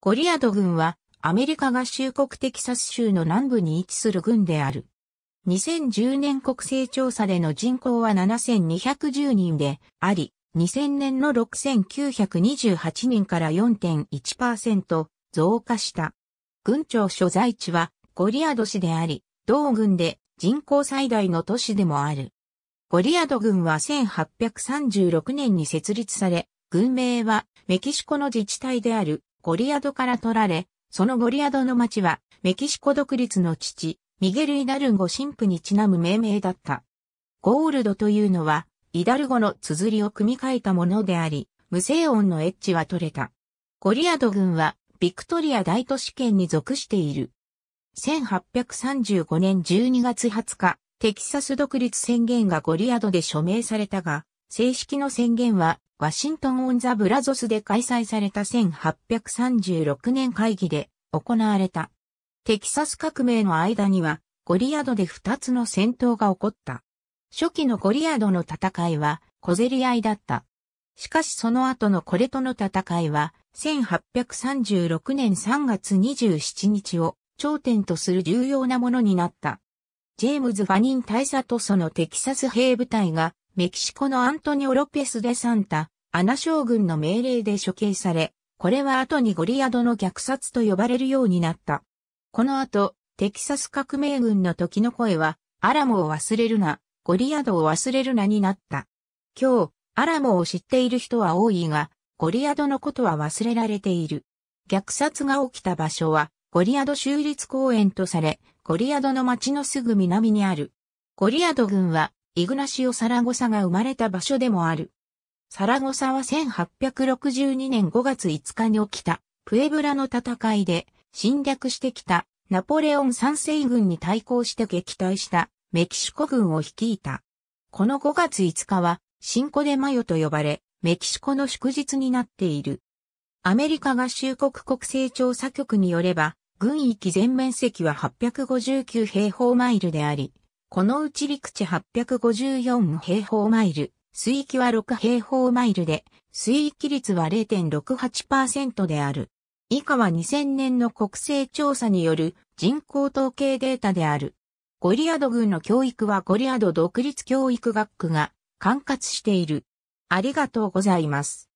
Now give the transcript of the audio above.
ゴリアド軍はアメリカ合衆国テキサス州の南部に位置する軍である。2010年国勢調査での人口は7210人であり、2000年の6928人から4.1%増加した。軍庁所在地はゴリアド市であり、同軍で人口最大の都市でもある。ゴリアド軍は1836年に設立され、軍名はメキシコの自治体であるゴリアドから取られ、そのゴリアドの町は、メキシコ独立の父、ミゲル・イダルンゴ神父にちなむ命名だった。ゴールドというのは、イダルゴの綴りを組み替えたものであり、無声音のエッジは取れた。ゴリアド軍は、ビクトリア大都市圏に属している。1835年12月20日、テキサス独立宣言がゴリアドで署名されたが、正式の宣言は、ワシントン・オン・ザ・ブラゾスで開催された1836年会議で行われた。テキサス革命の間には、ゴリアドで2つの戦闘が起こった。初期のゴリアドの戦いは小競り合いだった。しかしその後のコレとの戦いは、1836年3月27日を頂点とする重要なものになった。ジェームズ・ファニン大佐とそのテキサス兵部隊がメキシコのアントニオ・ロペス・デ・サンタ、アナ将軍の命令で処刑され、これは後にゴリアドの虐殺と呼ばれるようになった。この後、テキサス革命軍の時の声は、アラモを忘れるな、ゴリアドを忘れるなになった。今日、アラモを知っている人は多いが、ゴリアドのことは忘れられている。虐殺が起きた場所は、ゴリアド州立公園とされ、ゴリアドの町のすぐ南にある。ゴリアド軍は、イグナシオ・サラゴサが生まれた場所でもある。サラゴサは1862年5月5日に起きたプエブラの戦いで侵略してきたナポレオン三世軍に対抗して撃退したメキシコ軍を率いた。この5月5日はシンコデマヨと呼ばれメキシコの祝日になっている。アメリカ合衆国国勢調査局によれば軍域全面積は859平方マイルであり、このうち陸地854平方マイル、水域は6平方マイルで、水域率は0.68%である。以下は2000年の国勢調査による人口統計データである。ゴリアド軍の教育はゴリアド独立教育学区が管轄している。ありがとうございます。